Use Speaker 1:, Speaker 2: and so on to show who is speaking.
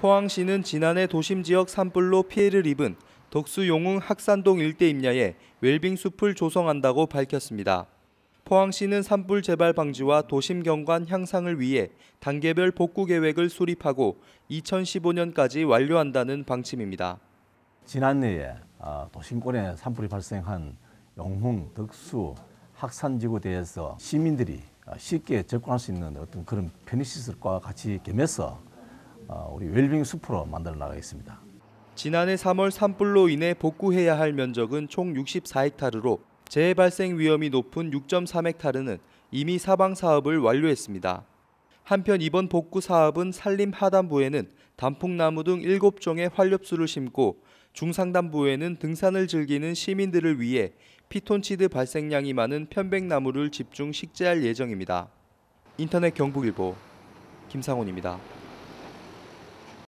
Speaker 1: 포항시는 지난해 도심 지역 산불로 피해를 입은 덕수 용흥 학산동 일대 임야에 웰빙 숲을 조성한다고 밝혔습니다. 포항시는 산불 재발 방지와 도심 경관 향상을 위해 단계별 복구 계획을 수립하고 2015년까지 완료한다는 방침입니다.
Speaker 2: 지난해에 어, 도심권에 산불이 발생한 영흥, 덕수, 학산지구 대해서 시민들이 어, 쉽게 접근할 수 있는 어떤 그런 편의시설과 같이 겸해서 아, 우리 웰빙 숲으로 만들어 나가겠습니다.
Speaker 1: 지난해 3월 산불로 인해 복구해야 할 면적은 총 64헥타르로 재 발생 위험이 높은 6.3헥타르는 이미 사방 사업을 완료했습니다. 한편 이번 복구 사업은 산림 하단부에는 단풍나무 등 7종의 활엽수를 심고 중상단부에는 등산을 즐기는 시민들을 위해 피톤치드 발생량이 많은 편백나무를 집중 식재할 예정입니다. 인터넷 경북일보 김상훈입니다.